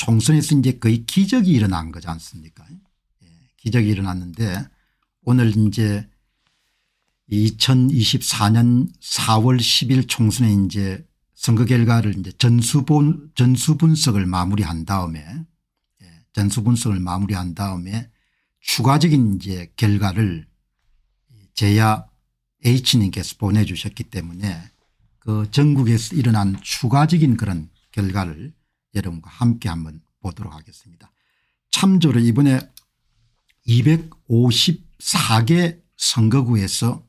총선에서 이제 거의 기적이 일어난 거지 않습니까 예. 기적이 일어났는데 오늘 이제 2024년 4월 10일 총선에 이제 선거 결과를 이제 전수본 전수분석을 마무리한 다음에 예. 전수분석을 마무리한 다음에 추가적인 이제 결과를 제야 H님께서 보내주셨기 때문에 그 전국에서 일어난 추가적인 그런 결과를 여러분과 함께 한번 보도록 하겠습니다. 참조로 이번에 254개 선거구에서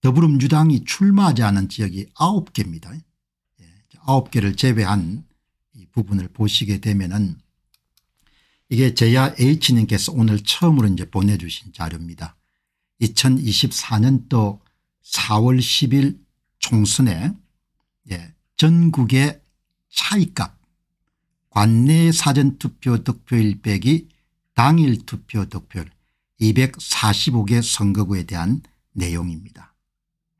더불어민주당이 출마하지 않은 지역이 9개입니다. 9개를 예, 제외한 부분을 보시게 되면 은 이게 제야 H님께서 오늘 처음으로 이제 보내주신 자료입니다. 2024년도 4월 10일 총선에 예, 전국의 차이값 관내 사전투표 득표일 빼기 당일 투표 득표율 245개 선거구에 대한 내용입니다.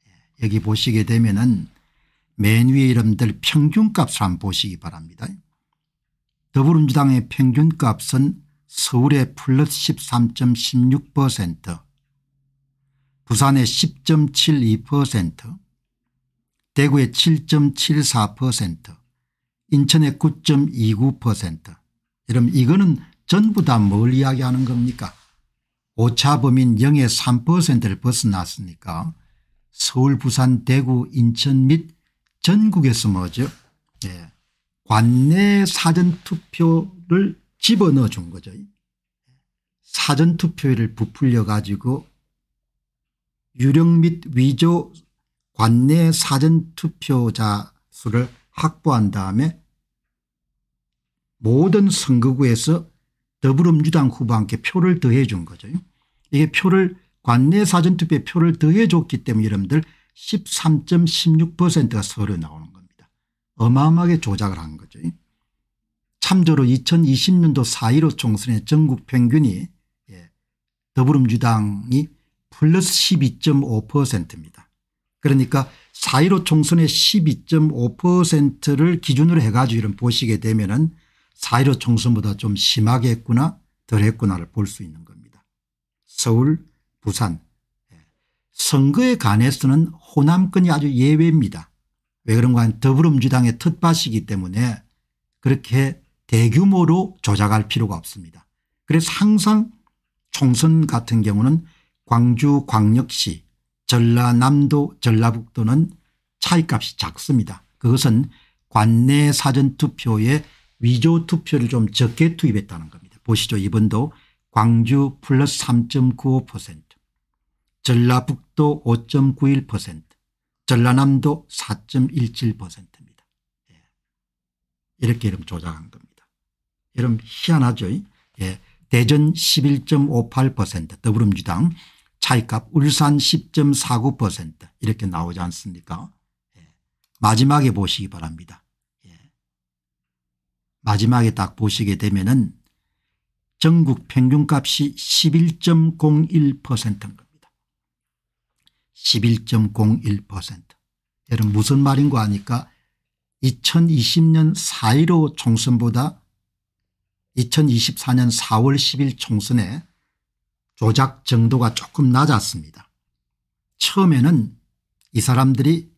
예, 여기 보시게 되면 은맨 위에 이름들 평균값을 한번 보시기 바랍니다. 더불어민주당의 평균값은 서울의 플러스 13.16% 부산의 10.72% 대구의 7.74% 인천의 9.29% 여러분 이거는 전부 다 뭘 이야기하는 겁니까 오차범인 0의 3%를 벗어났으니까 서울 부산 대구 인천 및 전국에서 뭐죠 예. 관내 사전투표를 집어넣어 준 거죠 사전투표를 부풀려 가지고 유령 및 위조 관내 사전투표자 수를 확보한 다음에 모든 선거구에서 더불어민주당 후보한테 표를 더해 준 거죠. 이게 표를 관내 사전투표에 표를 더해 줬기 때문에 여러분들 13.16%가 서로 나오는 겁니다. 어마어마하게 조작을 한 거죠. 참조로 2020년도 4.15 총선의 전국 평균이 예, 더불어민주당이 플러스 12.5%입니다. 그러니까 4.15 총선의 12.5%를 기준으로 해가지고 이런 보시게 되면은 4.15 총선보다 좀 심하게 했구나 덜 했구나를 볼 수 있는 겁니다. 서울 부산 예. 선거에 관해서는 호남권이 아주 예외입니다. 왜 그런가 하면 더불어민주당의 텃밭이기 때문에 그렇게 대규모로 조작할 필요가 없습니다. 그래서 항상 총선 같은 경우는 광주 광역시 전라남도 전라북도는 차이값이 작습니다. 그것은 관내 사전투표에 위조투표를 좀 적게 투입했다는 겁니다. 보시죠. 이번도 광주 플러스 3.95% 전라북도 5.91% 전라남도 4.17%입니다. 예. 이렇게 이름 조작한 겁니다. 이름 희한하죠. 예. 대전 11.58% 더불어민주당 차이값 울산 10.49% 이렇게 나오지 않습니까 예. 마지막에 보시기 바랍니다. 예. 마지막에 딱 보시게 되면 전국 평균값이 11.01%인 겁니다. 11.01% 여러분 무슨 말인 거 아니까 2020년 4.15 총선보다 2024년 4월 10일 총선에 조작 정도가 조금 낮았습니다. 처음에는 이 사람들이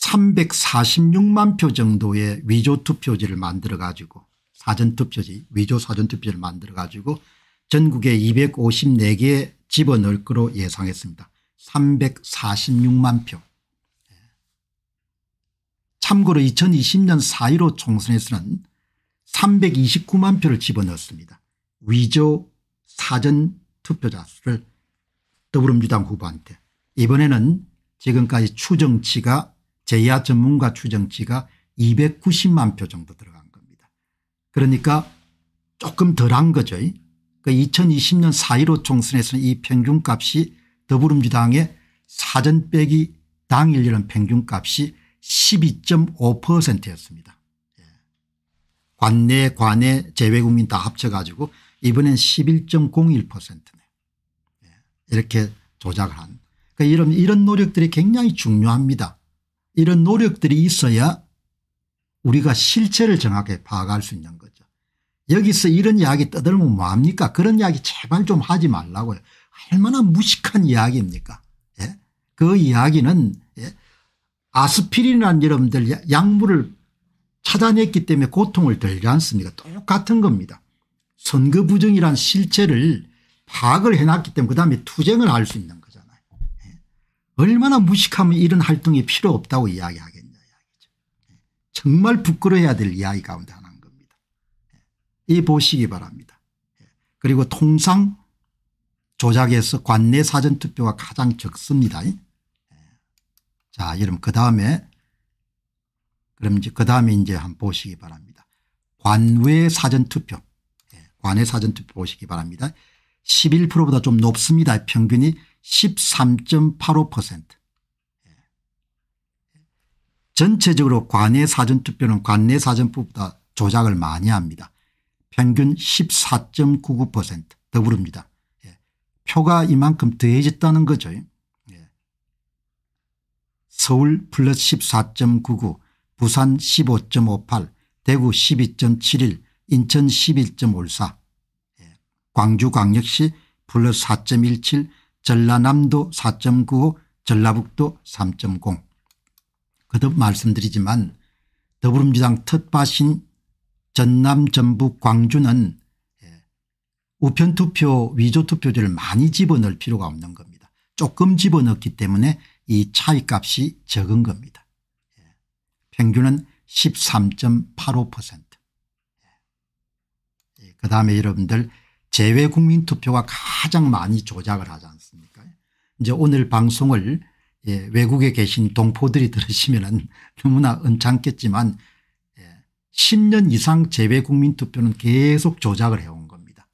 346만 예, 표 정도의 위조 투표지를 만들어 가지고 사전투표지 위조 사전투표지를 만들어 가지고 전국에 254개 집어넣을 거로 예상했습니다. 346만 표. 예. 참고로 2020년 4.15 총선에서는 329만 표를 집어넣었습니다. 위조 사전 투표자 수를 더불어민주당 후보한테 이번에는 지금까지 추정치가 제야 전문가 추정치가 290만 표 정도 들어간 겁니다. 그러니까 조금 덜한 거죠. 그 2020년 4.15 총선에서는 이 평균값이 더불어민주당의 사전 빼기 당일 이런 평균값이 12.5%였습니다. 예. 관내 관외 재외국민 다 합쳐가지고 이번엔 11.01%입니다. 이렇게 조작을 한. 그러니까 이런, 이런 노력들이 굉장히 중요합니다. 이런 노력들이 있어야 우리가 실체를 정확하 파악할 수 있는 거죠. 여기서 이런 이야기 떠들면 뭐합니까? 그런 이야기 제발 좀 하지 말라고요. 얼마나 무식한 이야기입니까? 예? 그 이야기는 예? 아스피린이라는 여러분들 약물을 찾아냈기 때문에 고통을 덜지 않습니까? 똑같은 겁니다. 선거 부정이란 실체를 파악을 해놨기 때문에 그다음에 투쟁을 할 수 있는 거잖아요. 예. 얼마나 무식하면 이런 활동이 필요 없다고 이야기하겠냐 이야기죠. 예. 정말 부끄러워해야 될 이야기 가운데 하나인 겁니다. 예. 이 보시기 바랍니다. 그리고 통상 조작에서 관내 사전투표가 가장 적습니다. 자 여러분 그다음에 그럼 이제 그다음에 이제 한번 보시기 바랍니다. 관외 사전투표 관외 사전투표 보시기 바랍니다. 11%보다 좀 높습니다. 평균이 13.85% 전체적으로 관내 사전투표는 관내 사전투보다 조작을 많이 합니다. 평균 14.99%더불릅니다 예. 표가 이만큼 더해졌다는 거죠. 예. 서울 플러스 14.99 부산 15.58 대구 12.71 인천 11.54 광주광역시 플러스 4.17 전라남도 4.95 전라북도 3.0 거듭 말씀드리지만 더불어민주당 텃밭인 전남 전북 광주는 예, 우편투표 위조투표지를 많이 집어넣을 필요가 없는 겁니다. 조금 집어넣기 때문에 이 차이값이 적은 겁니다. 예, 평균은 13.85%그 예, 다음에 여러분들 재외 국민 투표가 가장 많이 조작을 하지 않습니까? 이제 오늘 방송을 예, 외국에 계신 동포들이 들으시면은 너무나 언짢겠지만 예, 10년 이상 재외 국민 투표는 계속 조작을 해온 겁니다.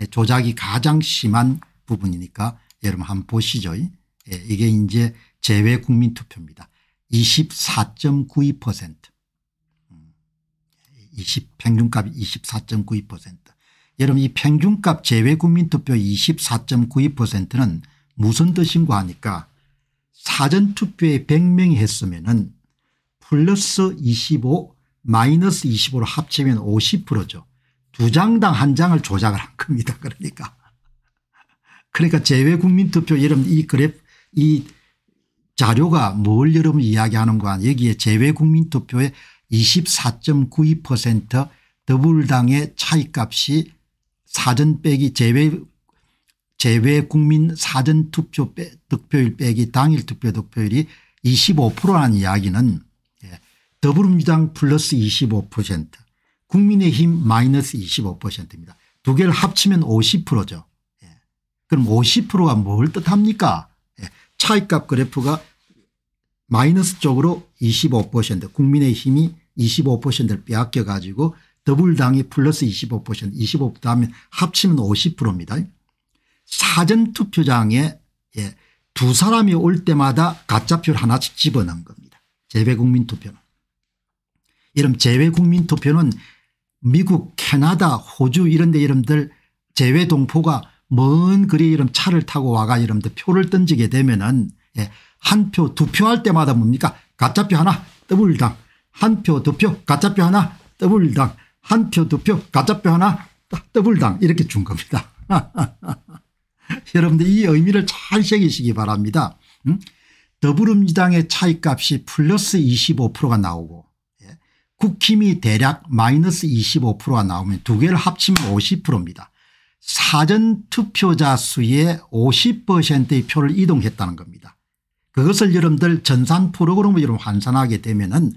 예, 조작이 가장 심한 부분이니까 여러분 한번 보시죠. 예, 이게 이제 재외 국민 투표입니다. 24.92% 20 평균값이 24.92% 여러분 이 평균값 제외국민투표 24.92%는 무슨 뜻인고 하니까 사전투표에 100명이 했으면 은 플러스 25 마이너스 25로 합치면 50%죠. 두 장당 한 장을 조작을 한 겁니다. 그러니까. 그러니까 재외국민투표 여러분 이 그래프 이 자료가 뭘 여러분 이야기하는가 하는 여기에 제외국민투표의24.92% 더불당의 차이값이 사전 빼기 제외 제외 국민 사전 투표 빼, 득표율 빼기 당일 투표 득표율이 25%라는 이야기는 예, 더불어민주당 플러스 25% 국민의힘 마이너스 25%입니다. 두 개를 합치면 50%죠. 예, 그럼 50%가 뭘 뜻합니까 예, 차이값 그래프가 마이너스 쪽으로 25% 국민의힘이 25%를 빼앗겨 가지고 더블당이 플러스 25% 25 하면 합치면 50%입니다. 사전투표장에 예, 두 사람이 올 때마다 가짜표를 하나씩 집어넣은 겁니다. 재외국민 투표는. 이런 재외국민 투표는 미국 캐나다 호주 이런 데 이름들 재외동포가 먼 거리 이름 차를 타고 와가 이름들 표를 던지게 되면은 예, 한표 두 표 할 때마다 뭡니까 가짜표 하나 더블당 한 표 두 표 가짜표 하나 더블당 한표두표 가짜표 하나 더블당 이렇게 준 겁니다. 여러분들 이 의미를 잘 새기시기 바랍니다. 음? 더불어민주당의 차익값이 플러스 25%가 나오고 예? 국힘이 대략 마이너스 25%가 나오면 두 개를 합치면 50%입니다. 사전투표자 수의 50%의 표를 이동했다는 겁니다. 그것을 여러분들 전산 프로그램으로 환산하게 되면 은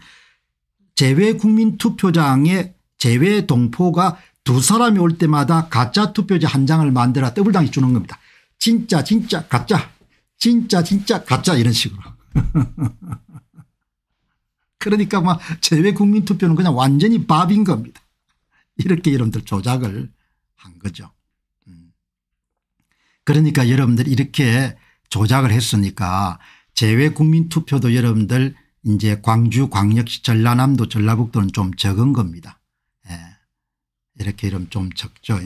재외국민투표장의 제외 동포가 두 사람이 올 때마다 가짜 투표지 한 장을 만들어 더블당이 주는 겁니다. 진짜 진짜 가짜 진짜 진짜 가짜 이런 식으로. 그러니까 막 제외 국민투표는 그냥 완전히 밥인 겁니다. 이렇게 여러분들 조작을 한 거죠. 음. 그러니까 여러분들 이렇게 조작을 했으니까 제외 국민투표도 여러분들 이제 광주 광역시 전라남도 전라북도는 좀 적은 겁니다. 이렇게 이름 좀 적죠.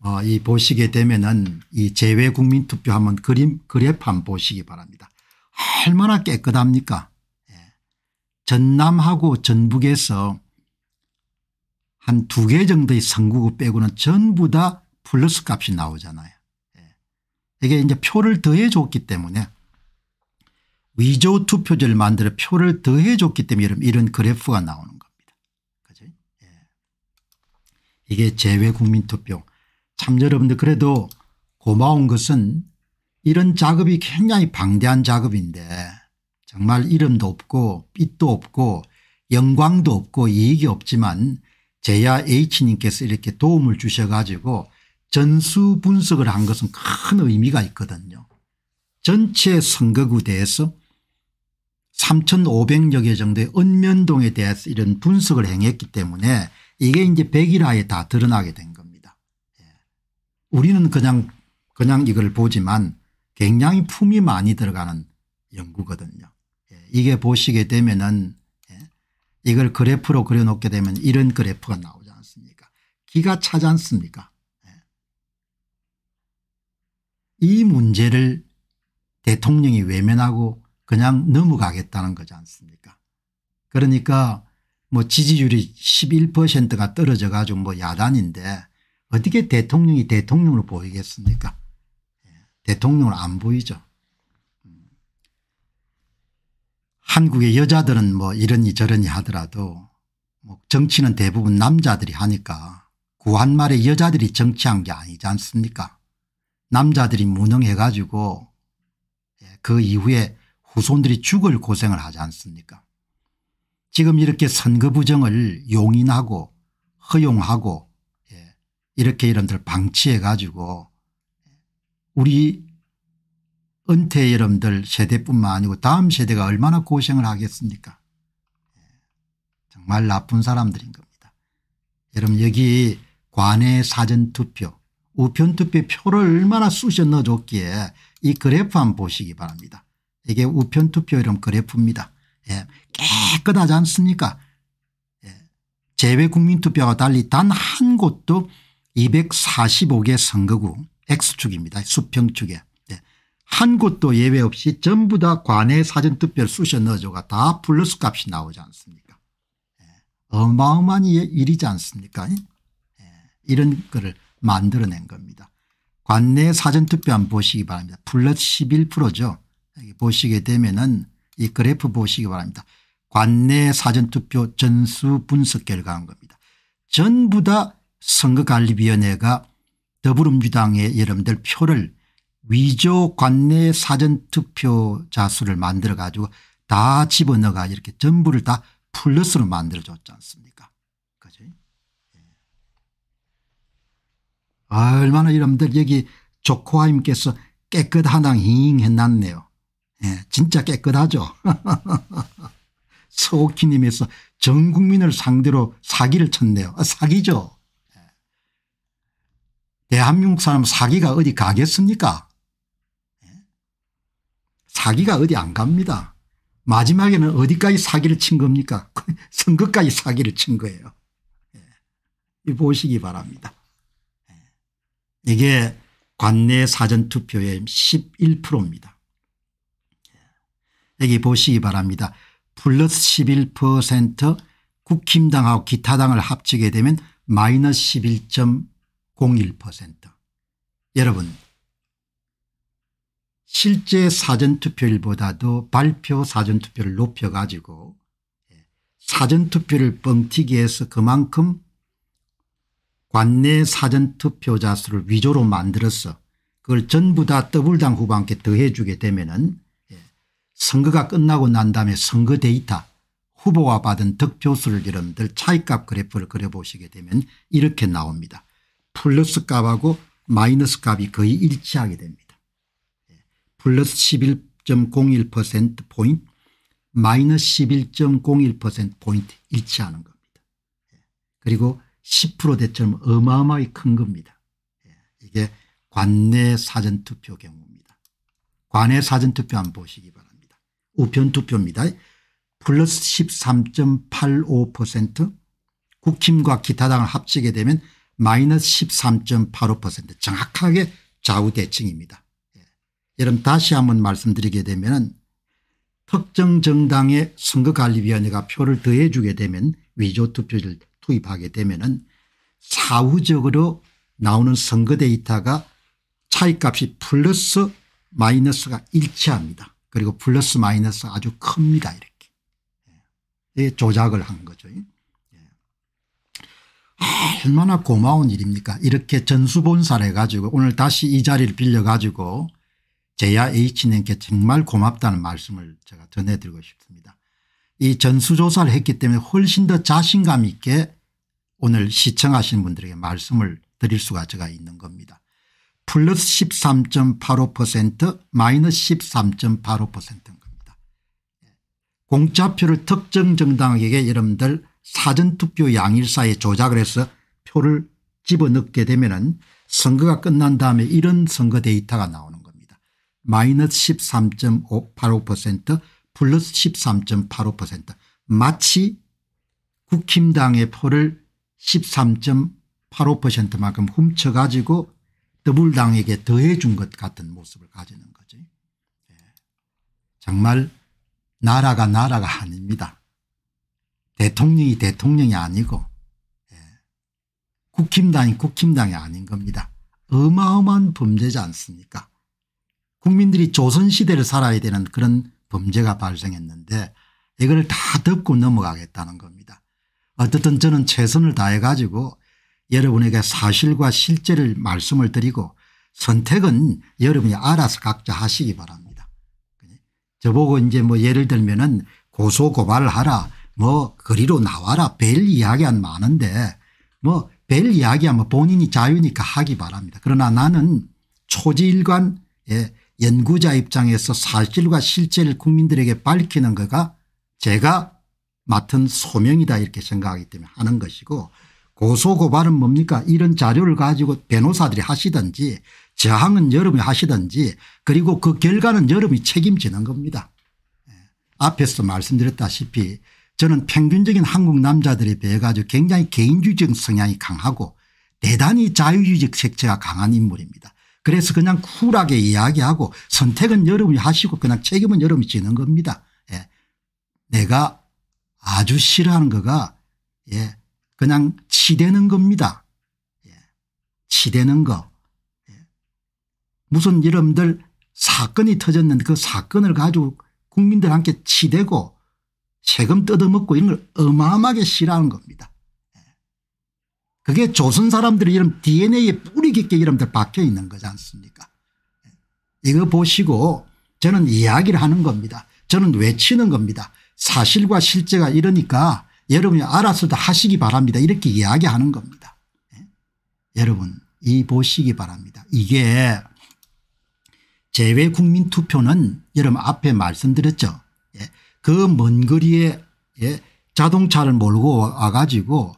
어, 이 보시게 되면은 이 재외 국민 투표 하면 그림 그래판 보시기 바랍니다. 얼마나 깨끗합니까? 예. 전남하고 전북에서 한 두 개 정도의 선구구 빼고는 전부 다 플러스 값이 나오잖아요. 예. 이게 이제 표를 더해 줬기 때문에 위조 투표제를 만들어 표를 더해 줬기 때문에 이런, 그래프가 나오는 이게 재외국민투표 참 여러분들 그래도 고마운 것은 이런 작업이 굉장히 방대한 작업인데 정말 이름도 없고 빛도 없고 영광도 없고 이익이 없지만 제야 H님께서 이렇게 도움을 주셔가지고 전수 분석을 한 것은 큰 의미가 있거든요. 전체 선거구대에서 3500여 개 정도의 읍면동에 대해서 이런 분석을 행했기 때문에 이게 이제 백일화에 다 드러나게 된 겁니다. 예. 우리는 그냥 그냥 이걸 보지만 굉장히 품이 많이 들어가는 연구거든요. 예. 이게 보시게 되면은 예. 이걸 그래프로 그려놓게 되면 이런 그래프가 나오지 않습니까 기가 차지 않습니까 예. 이 문제를 대통령이 외면하고 그냥 넘어가겠다는 거지 않습니까 그러니까 뭐 지지율이 11%가 떨어져 가지고 뭐 야단인데 어떻게 대통령이 대통령으로 보이겠습니까 예, 대통령으안 보이죠. 음. 한국의 여자들은 뭐 이러니 저러니 하더라도 뭐 정치는 대부분 남자들이 하니까 구한말에 여자들이 정치한 게 아니지 않습니까 남자들이 무능해 가지고 예, 그 이후에 후손들이 죽을 고생을 하지 않습니까 지금 이렇게 선거 부정을 용인하고 허용하고 예, 이렇게 이런분들 방치해 가지고 우리 은퇴 여러분들 세대뿐만 아니고 다음 세대가 얼마나 고생을 하겠습니까 예, 정말 나쁜 사람들인 겁니다. 여러분 여기 관내 사전투표 우편투표 표를 얼마나 쑤셔 넣어줬기에 이 그래프 한번 보시기 바랍니다. 이게 우편투표 이런 그래프입니다. 예. 깨끗하지 않습니까 예. 재외 국민투표와 달리 단 한 곳도 245개 선거구 X축입니다. 수평축에. 예. 한 곳도 예외 없이 전부 다 관외 사전투표를 쑤셔 넣어줘가 다 플러스 값이 나오지 않습니까 예. 어마어마한 일이지 않습니까 예. 이런 거를 만들어낸 겁니다. 관내 사전투표 한번 보시기 바랍니다. 플러스 11%죠. 보시게 되면은 이 그래프 보시기 바랍니다. 관내 사전투표 전수 분석 결과인 겁니다. 전부 다 선거관리위원회가 더불어민주당의 여러분들 표를 위조 관내 사전투표자 수를 만들어 가지고 다 집어넣어가 이렇게 전부를 다 플러스로 만들어줬지 않습니까 그죠 예. 얼마나 여러분들 여기 조코아님께서 깨끗하당 힝 해놨네요. 예, 진짜 깨끗하죠. 서옥희님에서 전 국민을 상대로 사기를 쳤네요. 아, 사기죠. 예. 대한민국 사람 사기가 어디 가겠습니까? 예. 사기가 어디 안 갑니다. 마지막에는 어디까지 사기를 친 겁니까? 선거까지 사기를 친 거예요. 예. 보시기 바랍니다. 예. 이게 관내 사전투표의 11%입니다. 여기 보시기 바랍니다. 플러스 11% 국힘당하고 기타당을 합치게 되면 마이너스 11.01% 여러분 실제 사전투표율보다도 발표 사전투표를 높여가지고 예, 사전투표를 뻥튀기해서 그만큼 관내 사전투표자 수를 위조로 만들어서 그걸 전부 다 더블당 후보한테 더해주게 되면 은 선거가 끝나고 난 다음에 선거 데이터 후보가 받은 득표수를 여러분들 차이값 그래프를 그려보시게 되면 이렇게 나옵니다. 플러스 값하고 마이너스 값이 거의 일치하게 됩니다. 예, 플러스 11.01%포인트 마이너스 11.01%포인트 일치하는 겁니다. 예, 그리고 10%대처럼 어마어마하게 큰 겁니다. 예, 이게 관내 사전투표 경우입니다. 관내 사전투표 한번 보시기 바랍니다. 우편 투표입니다. 플러스 13.85% 국힘과 기타 당을 합치게 되면 마이너스 13.85% 정확하게 좌우대칭입니다. 예. 여러분 다시 한번 말씀드리게 되면 특정 정당의 선거관리위원회가 표를 더해 주게 되면 위조투표를 투입하게 되면 사후적으로 나오는 선거 데이터가 차이값이 플러스 마이너스가 일치합니다. 그리고 플러스 마이너스 아주 큽니다 이렇게. 예, 예 조작을 한 거죠. 예. 아, 얼마나 고마운 일입니까 이렇게 전수본사를 해가지고 오늘 다시 이 자리를 빌려가지고 제야 H님께 정말 고맙다는 말씀을 제가 전해드리고 싶습니다. 이 전수조사를 했기 때문에 훨씬 더 자신감 있게 오늘 시청하시는 분들에게 말씀을 드릴 수가 제가 있는 겁니다. 플러스 13.85% 마이너스 1 3 8 5입니다 공짜표를 특정 정당에게 여러분들 사전투표 양일사에 조작을 해서 표를 집어넣게 되면 은 선거가 끝난 다음에 이런 선거 데이터가 나오는 겁니다. 마이너스 13.85% 플러스 13.85% 마치 국힘당의 표를 13.85%만큼 훔쳐가지고 더불당에게 더해준 것 같은 모습을 가지는 거지 예. 정말 나라가 나라가 아닙니다. 대통령이 대통령이 아니고 예. 국힘당이 국힘당이 아닌 겁니다. 어마어마한 범죄지 않습니까 국민들이 조선시대를 살아야 되는 그런 범죄가 발생했는데 이걸 다 덮고 넘어가겠다는 겁니다. 어쨌든 저는 최선을 다해 가지고 여러분에게 사실과 실제를 말씀을 드리고 선택은 여러분이 알아서 각자 하시기 바랍니다. 저보고 이제 뭐 예를 들면은 고소고발하라 뭐 거리로 나와라 벨 이야기한 많은데 뭐 벨 이야기하면 뭐 본인이 자유니까 하기 바랍니다. 그러나 나는 초지일관 예, 연구자 입장에서 사실과 실제를 국민들에게 밝히는 거가 제가 맡은 소명이다 이렇게 생각하기 때문에 하는 것이고 고소고발은 뭡니까 이런 자료를 가지고 변호사들이 하시든지 저항은 여름이 하시든지 그리고 그 결과는 여름이 책임지는 겁니다. 예. 앞에서 말씀드렸다시피 저는 평균적인 한국 남자들에 비해 가지고 굉장히 개인주의적 성향이 강하고 대단히 자유주의적 색채가 강한 인물입니다. 그래서 그냥 쿨하게 이야기하고 선택은 여러분이 하시고 그냥 책임은 여러분이 지는 겁니다. 예. 내가 아주 싫어하는 거가 예. 그냥 치대는 겁니다. 예. 치대는 거. 예. 무슨 이름들 사건이 터졌는데 그 사건을 가지고 국민들 함께 치대고 세금 뜯어먹고 이런 걸 어마어마하게 싫어하는 겁니다. 예. 그게 조선 사람들의 이런 DNA에 뿌리 깊게 이름들 박혀 있는 거지 않습니까 예. 이거 보시고 저는 이야기를 하는 겁니다. 저는 외치는 겁니다. 사실과 실제가 이러니까 여러분이 알아서도 하시기 바랍니다. 이렇게 이야기하는 겁니다. 예? 여러분 이 보시기 바랍니다. 이게 제외 국민 투표는 여러분 앞에 말씀드렸죠. 예? 그먼 거리에 예? 자동차를 몰고 와가지고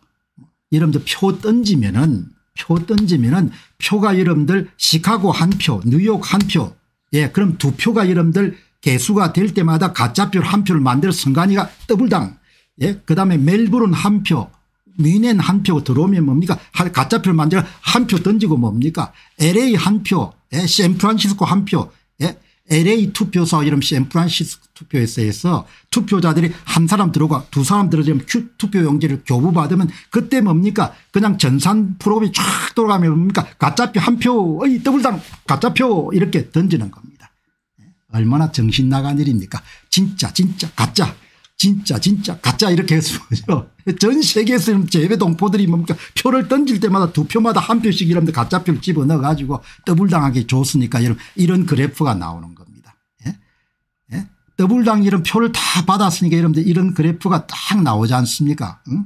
여러분들 표 던지면은 표 던지면은 표가 여러분들 시카고 한 표, 뉴욕 한 표, 예, 그럼 두 표가 여러분들 개수가 될 때마다 가짜표 를한 표를 만들어 선관위가 더블당 예? 그다음에 멜브론한 표, 미넨 한표 들어오면 뭡니까? 가짜표를 만들어 한 표 던지고 뭡니까? LA 한 표, 예? 샌프란시스코 한 표, 예? LA 투표소 이름 샌프란시스코 투표에서 투표자들이 한 사람 들어가 두 사람 들어가면 투표용지를 교부받으면 그때 뭡니까? 그냥 전산 프로그램이 쫙 돌아가면 뭡니까? 가짜표 한표 어이, 더블당 가짜표 이렇게 던지는 겁니다. 예? 얼마나 정신 나간 일입니까? 진짜 진짜 가짜. 진짜 진짜 가짜 이렇게 했으면전 세계에서 재외 동포들이 뭡니까 뭐 그러니까 표를 던질 때마다 두 표마다 한 표씩 이러면 가짜 표를 집어넣어 가지고 더블당하게 줬으니까 이런, 이런 그래프가 나오는 겁니다. 예? 예? 더블당 이런 표를 다 받았으니까 여러분들 이런 그래프가 딱 나오지 않습니까 응?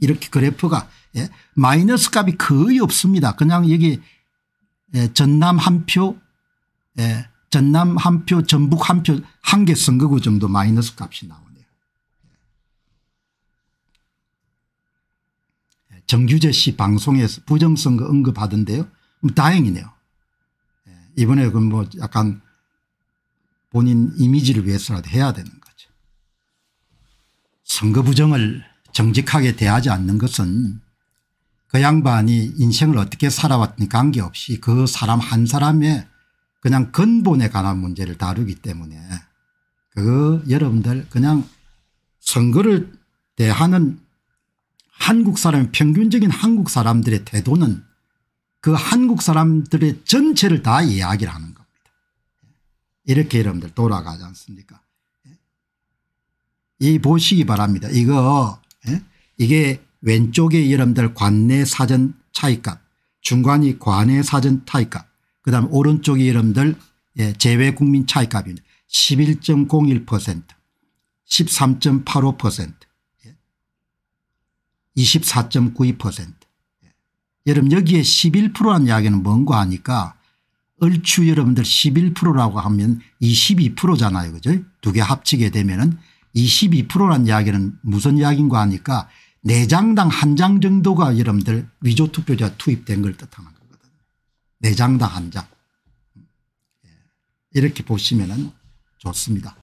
이렇게 그래프가 예? 마이너스 값이 거의 없습니다. 그냥 여기 예, 전남 한 표, 예, 전남 한 표 전북 한 표 한 개 선거구 정도 마이너스 값이 나오네요. 예, 정규재 씨 방송에서 부정선거 언급하던데요. 다행이네요. 예, 이번에 그 뭐 약간 본인 이미지를 위해서라도 해야 되는 거죠. 선거 부정을 정직하게 대하지 않는 것은 그 양반이 인생을 어떻게 살아왔든 관계없이 그 사람 한 사람의 그냥 근본에 관한 문제를 다루기 때문에 그 여러분들 그냥 선거를 대하는 한국 사람 평균적인 한국 사람들의 태도는 그 한국 사람들의 전체를 다 이야기를 하는 겁니다. 이렇게 여러분들 돌아가지 않습니까 이 보시기 바랍니다. 이거 예? 이게 왼쪽에 여러분들 관내 사전 차이값 중간이 관내 사전 차이값 그다음에 오른쪽이 여러분들 예, 제외 국민 차익값입니다. 11.01% 13.85% 24.92% 예. 여러분 여기에 1 1라는 이야기는 뭔가 하니까 얼추 여러분들 11%라고 하면 22%잖아요. 그죠? 두 개 합치게 되면은 2 2라는 이야기는 무슨 이야기인가 하니까 4장당 한 장 정도가 여러분들 위조투표자 투입된 걸뜻합니다 4장당 한장 예, 이렇게 보시면 좋습니다.